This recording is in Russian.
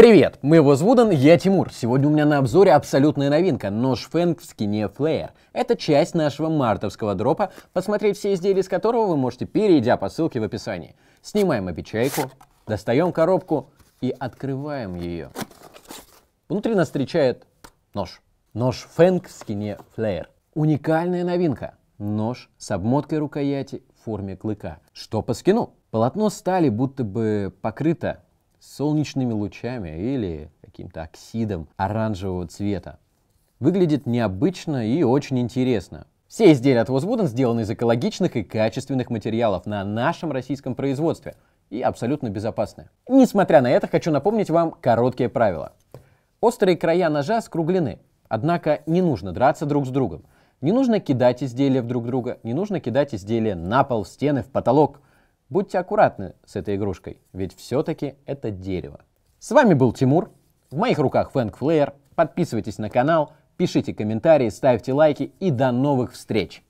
Привет, мы его Вуден, я Тимур. Сегодня у меня на обзоре абсолютная новинка – нож Фэнк в скине Флеер. Это часть нашего мартовского дропа, посмотреть все изделия из которого вы можете, перейдя по ссылке в описании. Снимаем опечайку, достаем коробку и открываем ее. Внутри нас встречает нож. Нож Фэнк в скине Флеер. Уникальная новинка. Нож с обмоткой рукояти в форме клыка. Что по скину? Полотно стали будто бы покрыто солнечными лучами или каким-то оксидом оранжевого цвета. Выглядит необычно и очень интересно. Все изделия от Возбуден сделаны из экологичных и качественных материалов на нашем российском производстве и абсолютно безопасны. Несмотря на это, хочу напомнить вам короткие правила. Острые края ножа скруглены, однако не нужно драться друг с другом. Не нужно кидать изделия в друг друга, не нужно кидать изделия на пол, в стены, в потолок – Будьте аккуратны с этой игрушкой, ведь все-таки это дерево. С вами был Тимур. В моих руках Фэнк Флеер. Подписывайтесь на канал, пишите комментарии, ставьте лайки и до новых встреч!